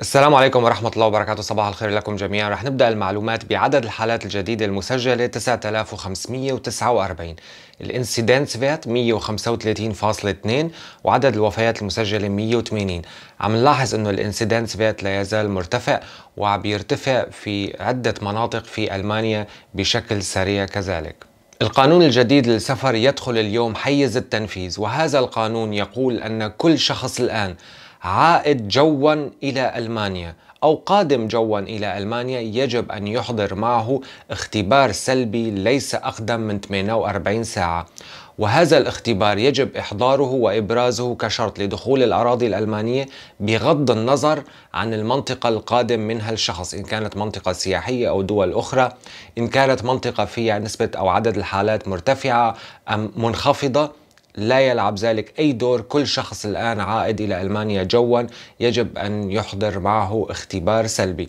السلام عليكم ورحمة الله وبركاته صباح الخير لكم جميعا رح نبدأ المعلومات بعدد الحالات الجديدة المسجلة 9549 الانسيدنس فيت 135.2 وعدد الوفيات المسجلة 180 عم نلاحظ انه الانسيدنس فيت لا يزال مرتفع وعم يرتفع في عدة مناطق في ألمانيا بشكل سريع كذلك القانون الجديد للسفر يدخل اليوم حيز التنفيذ وهذا القانون يقول أن كل شخص الآن عائد جوا إلى ألمانيا أو قادم جوا إلى ألمانيا يجب أن يحضر معه اختبار سلبي ليس أقدم من 48 ساعة وهذا الاختبار يجب إحضاره وإبرازه كشرط لدخول الأراضي الألمانية بغض النظر عن المنطقة القادم منها الشخص إن كانت منطقة سياحية أو دول أخرى إن كانت منطقة فيها نسبة أو عدد الحالات مرتفعة أم منخفضة لا يلعب ذلك أي دور كل شخص الآن عائد إلى ألمانيا جوا يجب أن يحضر معه اختبار سلبي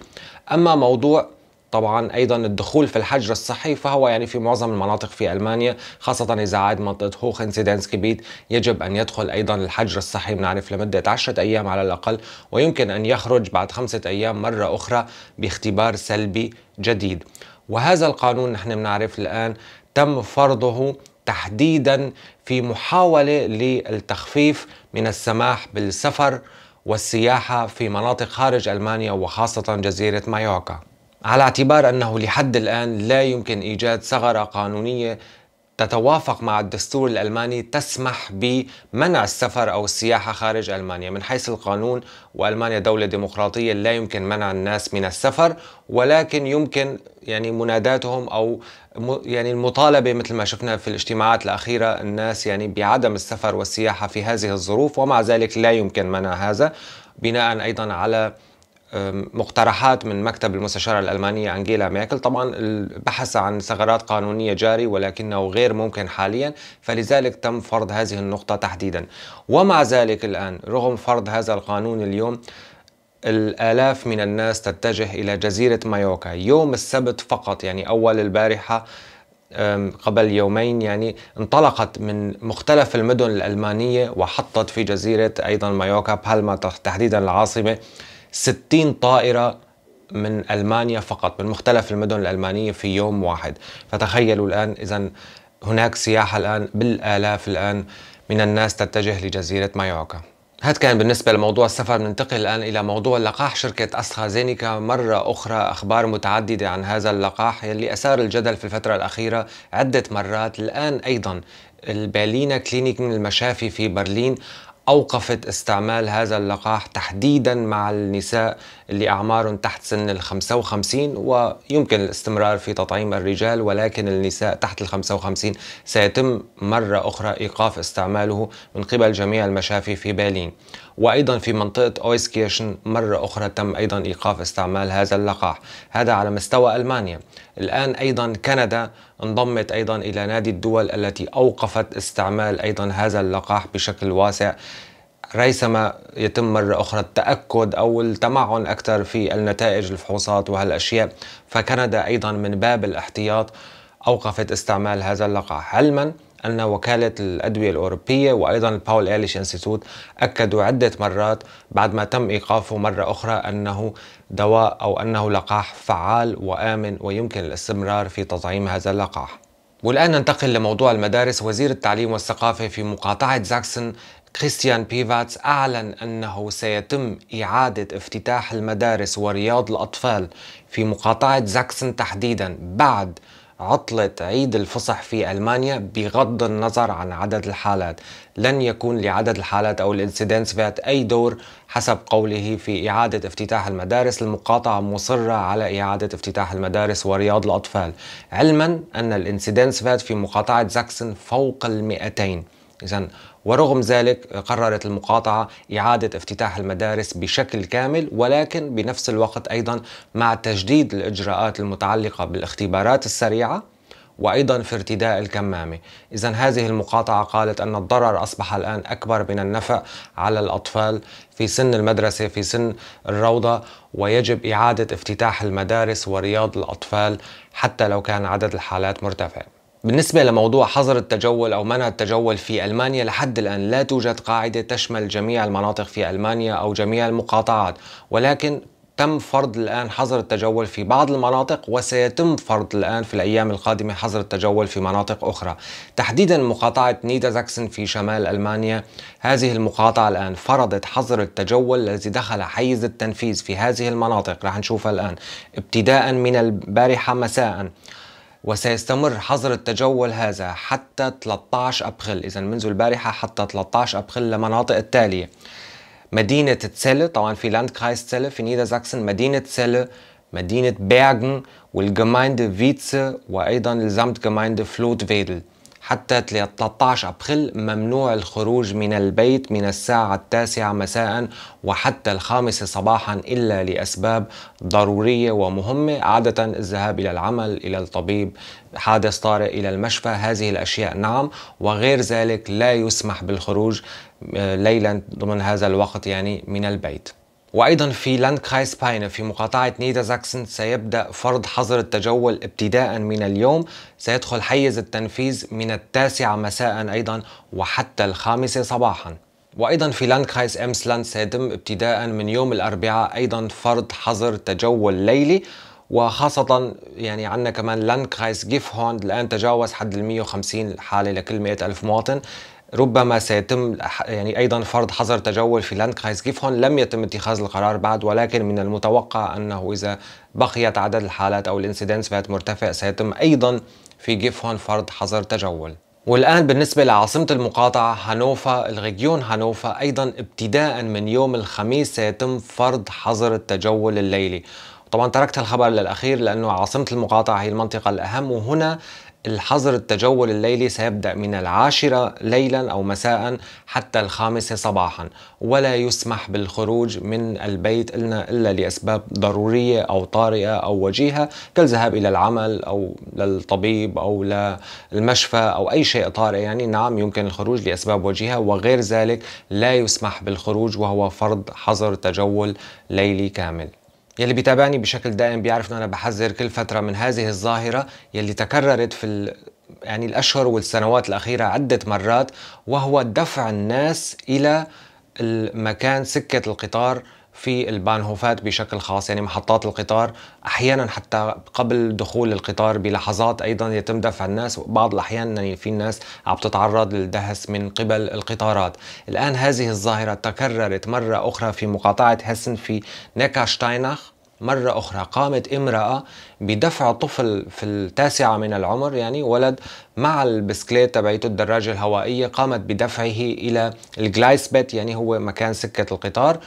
أما موضوع طبعا ايضا الدخول في الحجر الصحي فهو يعني في معظم المناطق في المانيا خاصه اذا عاد منطقه هوخن سيدانس كبيت يجب ان يدخل ايضا الحجر الصحي بنعرف لمده 10 ايام على الاقل ويمكن ان يخرج بعد خمسه ايام مره اخرى باختبار سلبي جديد وهذا القانون نحن بنعرف الان تم فرضه تحديدا في محاولة للتخفيف من السماح بالسفر والسياحة في مناطق خارج ألمانيا وخاصة جزيرة مايوركا على اعتبار أنه لحد الآن لا يمكن إيجاد ثغرة قانونية تتوافق مع الدستور الألماني تسمح بمنع السفر أو السياحة خارج ألمانيا من حيث القانون وألمانيا دولة ديمقراطية لا يمكن منع الناس من السفر ولكن يمكن يعني مناداتهم أو يعني المطالبة مثل ما شفنا في الاجتماعات الأخيرة الناس يعني بعدم السفر والسياحة في هذه الظروف ومع ذلك لا يمكن منع هذا بناء أيضا على مقترحات من مكتب المستشارة الألمانية أنجيلا ميركل طبعا البحث عن ثغرات قانونية جاري ولكنه غير ممكن حاليا فلذلك تم فرض هذه النقطة تحديدا ومع ذلك الآن رغم فرض هذا القانون اليوم الآلاف من الناس تتجه إلى جزيرة مايوكا يوم السبت فقط يعني أول البارحة قبل يومين يعني انطلقت من مختلف المدن الألمانية وحطت في جزيرة أيضا مايوكا بالما تحديدا العاصمة 60 طائرة من ألمانيا فقط من مختلف المدن الألمانية في يوم واحد فتخيلوا الآن إذا هناك سياحة الآن بالآلاف الآن من الناس تتجه لجزيرة مايوركا هذا كان بالنسبة لموضوع السفر ننتقل الآن إلى موضوع لقاح شركة أسخازينيكا مرة أخرى أخبار متعددة عن هذا اللقاح يلي أثار الجدل في الفترة الأخيرة عدة مرات الآن أيضا البالينا كلينيك من المشافي في برلين أوقفت استعمال هذا اللقاح تحديدا مع النساء اللي أعمارهم تحت سن ال 55 ويمكن الاستمرار في تطعيم الرجال ولكن النساء تحت ال 55 سيتم مرة أخرى إيقاف استعماله من قبل جميع المشافي في بالين وأيضا في منطقة أويسكيشن مرة أخرى تم أيضا إيقاف استعمال هذا اللقاح هذا على مستوى ألمانيا الآن أيضا كندا انضمت أيضا إلى نادي الدول التي أوقفت استعمال أيضا هذا اللقاح بشكل واسع ريثما يتم مرة أخرى التأكد أو التمعن أكثر في النتائج الفحوصات وهالأشياء فكندا أيضا من باب الاحتياط أوقفت استعمال هذا اللقاح علما أن وكالة الأدوية الأوروبية وأيضا الباول إيليش انستيتوت أكدوا عدة مرات بعد ما تم إيقافه مرة أخرى أنه دواء أو أنه لقاح فعال وآمن ويمكن الاستمرار في تطعيم هذا اللقاح والآن ننتقل لموضوع المدارس وزير التعليم والثقافة في مقاطعة زاكسن كريستيان بيفاتس أعلن أنه سيتم إعادة افتتاح المدارس ورياض الأطفال في مقاطعة زاكسن تحديدا بعد عطلة عيد الفصح في ألمانيا بغض النظر عن عدد الحالات لن يكون لعدد الحالات أو الانسيدنس فيات أي دور حسب قوله في إعادة افتتاح المدارس المقاطعة مصرة على إعادة افتتاح المدارس ورياض الأطفال علما أن الانسيدنس فيات في مقاطعة زاكسن فوق المئتين إذا ورغم ذلك قررت المقاطعة إعادة افتتاح المدارس بشكل كامل ولكن بنفس الوقت أيضا مع تجديد الإجراءات المتعلقة بالاختبارات السريعة وأيضا في ارتداء الكمامة إذا هذه المقاطعة قالت أن الضرر أصبح الآن أكبر من النفع على الأطفال في سن المدرسة في سن الروضة ويجب إعادة افتتاح المدارس ورياض الأطفال حتى لو كان عدد الحالات مرتفع بالنسبة لموضوع حظر التجول أو منع التجول في ألمانيا لحد الآن لا توجد قاعدة تشمل جميع المناطق في ألمانيا أو جميع المقاطعات ولكن تم فرض الآن حظر التجول في بعض المناطق وسيتم فرض الآن في الأيام القادمة حظر التجول في مناطق أخرى تحديدا مقاطعة زاكسن في شمال ألمانيا هذه المقاطعة الآن فرضت حظر التجول الذي دخل حيز التنفيذ في هذه المناطق راح نشوفها الآن ابتداء من البارحة مساءً وسيستمر حظر التجول هذا حتى 13 أبريل إذا منذ البارحة حتى 13 أبريل للمناطق التالية مدينة تسلة طبعا في لاند كرايس تسلة في ساكسن مدينة تسلة مدينة بيرغن والجمايند فيتسه وأيضا الزامت جمايند فلوت فيدل حتى 13 أبريل ممنوع الخروج من البيت من الساعة التاسعة مساء وحتى الخامسة صباحا إلا لأسباب ضرورية ومهمة عادة الذهاب إلى العمل إلى الطبيب حادث طارئ إلى المشفى هذه الأشياء نعم وغير ذلك لا يسمح بالخروج آه، ليلا ضمن هذا الوقت يعني من البيت وأيضا في لاندكرايس باينة في مقاطعة نيدرساكسن سيبدأ فرض حظر التجول ابتداء من اليوم سيدخل حيز التنفيذ من التاسعة مساء أيضا وحتى الخامسة صباحا وأيضا في لاندكرايس أمسلاند سيتم ابتداء من يوم الأربعاء أيضا فرض حظر تجول ليلي وخاصة يعني عندنا كمان لاندكرايس جيف هوند الآن تجاوز حد ال 150 حالة لكل 100 ألف مواطن ربما سيتم يعني ايضا فرض حظر تجول في لاندكرايز كيفهون لم يتم اتخاذ القرار بعد ولكن من المتوقع انه اذا بقيت عدد الحالات او الانسيدنس بات مرتفع سيتم ايضا في جيفهون فرض حظر تجول والآن بالنسبة لعاصمة المقاطعة هانوفا الريجيون هانوفا أيضا ابتداء من يوم الخميس سيتم فرض حظر التجول الليلي طبعا تركت الخبر للأخير لأنه عاصمة المقاطعة هي المنطقة الأهم وهنا الحظر التجول الليلي سيبدأ من العاشرة ليلا أو مساء حتى الخامسة صباحا ولا يسمح بالخروج من البيت إلنا إلا لأسباب ضرورية أو طارئة أو وجيهة كالذهاب إلى العمل أو للطبيب أو للمشفى أو أي شيء طارئ يعني نعم يمكن الخروج لأسباب وجيهة وغير ذلك لا يسمح بالخروج وهو فرض حظر تجول ليلي كامل يلي بيتابعني بشكل دائم بيعرف انه انا بحذر كل فتره من هذه الظاهره يلي تكررت في يعني الاشهر والسنوات الاخيره عده مرات وهو دفع الناس الى المكان سكه القطار في البانهوفات بشكل خاص يعني محطات القطار احيانا حتى قبل دخول القطار بلحظات ايضا يتم دفع الناس وبعض الاحيان يعني في الناس عم تتعرض للدهس من قبل القطارات الان هذه الظاهره تكررت مره اخرى في مقاطعه هسن في نيكاشتايناخ مرة أخرى قامت امرأة بدفع طفل في التاسعة من العمر يعني ولد مع البسكليت تبعيته الدراجة الهوائية قامت بدفعه إلى الجلايسبت يعني هو مكان سكة القطار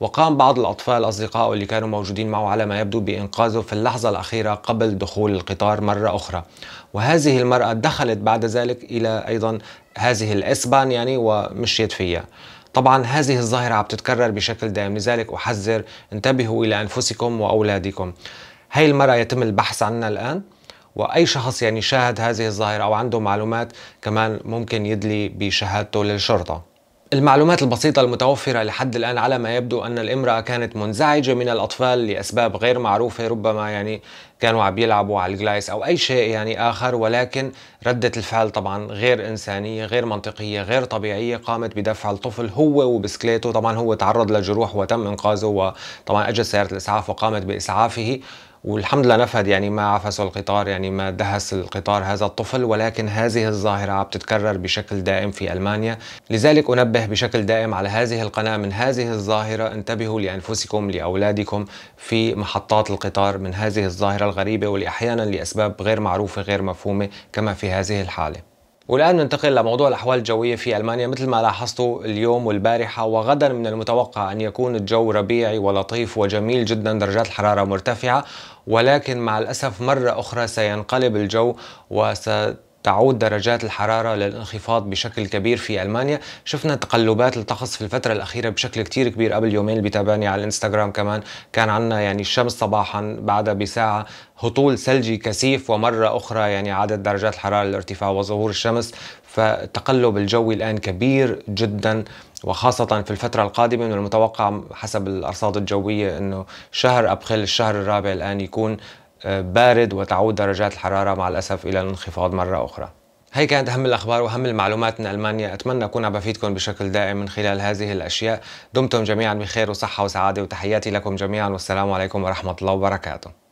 وقام بعض الأطفال أصدقائه اللي كانوا موجودين معه على ما يبدو بإنقاذه في اللحظة الأخيرة قبل دخول القطار مرة أخرى وهذه المرأة دخلت بعد ذلك إلى أيضا هذه الإسبان يعني ومشيت فيها طبعا هذه الظاهرة عم تتكرر بشكل دائم لذلك أحذر انتبهوا إلى أنفسكم وأولادكم هاي المرأة يتم البحث عنها الآن واي شخص يعني شاهد هذه الظاهره او عنده معلومات كمان ممكن يدلي بشهادته للشرطه المعلومات البسيطة المتوفرة لحد الآن على ما يبدو أن الامرأة كانت منزعجة من الأطفال لأسباب غير معروفة ربما يعني كانوا عم يلعبوا على الجلايس أو أي شيء يعني آخر ولكن ردة الفعل طبعا غير إنسانية غير منطقية غير طبيعية قامت بدفع الطفل هو وبسكليته طبعا هو تعرض لجروح وتم إنقاذه وطبعا أجت سيارة الإسعاف وقامت بإسعافه والحمد لله نفد يعني ما عفسوا القطار يعني ما دهس القطار هذا الطفل ولكن هذه الظاهرة عم تتكرر بشكل دائم في ألمانيا لذلك أنبه بشكل دائم على هذه القناة من هذه الظاهرة انتبهوا لأنفسكم لأولادكم في محطات القطار من هذه الظاهرة الغريبة واللي أحيانا لأسباب غير معروفة غير مفهومة كما في هذه الحالة والآن ننتقل لموضوع الأحوال الجوية في ألمانيا مثل ما لاحظتوا اليوم والبارحة وغدا من المتوقع أن يكون الجو ربيعي ولطيف وجميل جدا درجات الحرارة مرتفعة ولكن مع الأسف مرة أخرى سينقلب الجو وست تعود درجات الحرارة للانخفاض بشكل كبير في ألمانيا شفنا تقلبات الطقس في الفترة الأخيرة بشكل كتير كبير قبل يومين اللي بيتابعني على الانستغرام كمان كان عنا يعني الشمس صباحا بعدها بساعة هطول ثلجي كثيف ومرة أخرى يعني عدد درجات الحرارة الارتفاع وظهور الشمس فالتقلب الجوي الآن كبير جدا وخاصة في الفترة القادمة من المتوقع حسب الأرصاد الجوية أنه شهر أبخل الشهر الرابع الآن يكون بارد وتعود درجات الحرارة مع الأسف إلى الانخفاض مرة أخرى هي كانت أهم الأخبار وأهم المعلومات من ألمانيا أتمنى أكون عم بفيدكم بشكل دائم من خلال هذه الأشياء دمتم جميعا بخير وصحة وسعادة وتحياتي لكم جميعا والسلام عليكم ورحمة الله وبركاته